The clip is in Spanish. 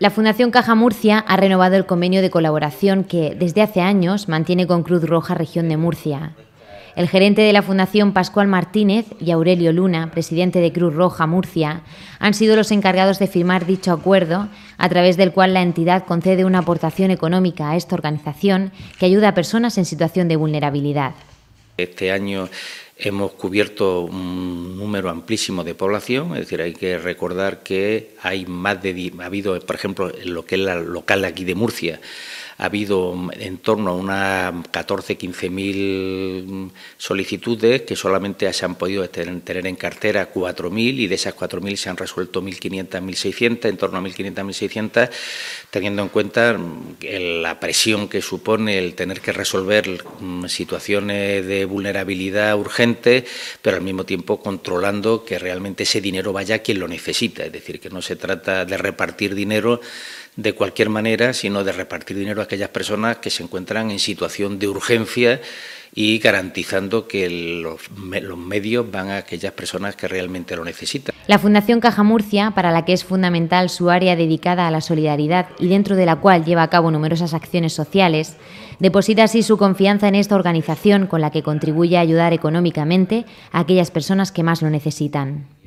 La Fundación Caja Murcia ha renovado el convenio de colaboración que desde hace años mantiene con Cruz Roja Región de Murcia. El gerente de la Fundación Pascual Martínez y Aurelio Luna, presidente de Cruz Roja Murcia, han sido los encargados de firmar dicho acuerdo, a través del cual la entidad concede una aportación económica a esta organización que ayuda a personas en situación de vulnerabilidad. Este año hemos cubierto un número amplísimo de población, es decir, hay que recordar que hay más de, ha habido, por ejemplo, en lo que es la local aquí de Murcia, ha habido en torno a unas 14, 15 mil solicitudes que solamente se han podido tener en cartera 4.000 y de esas 4.000 se han resuelto 1.500, 1.600, en torno a 1.500, 1.600, teniendo en cuenta la presión que supone el tener que resolver mm, situaciones de vulnerabilidad urgente, pero al mismo tiempo controlando que realmente ese dinero vaya a quien lo necesita, es decir, que no se trata de repartir dinero de cualquier manera, sino de repartir dinero a aquellas personas que se encuentran en situación de urgencia y garantizando que los, medios van a aquellas personas que realmente lo necesitan. La Fundación Caja Murcia, para la que es fundamental su área dedicada a la solidaridad y dentro de la cual lleva a cabo numerosas acciones sociales, deposita así su confianza en esta organización con la que contribuye a ayudar económicamente a aquellas personas que más lo necesitan.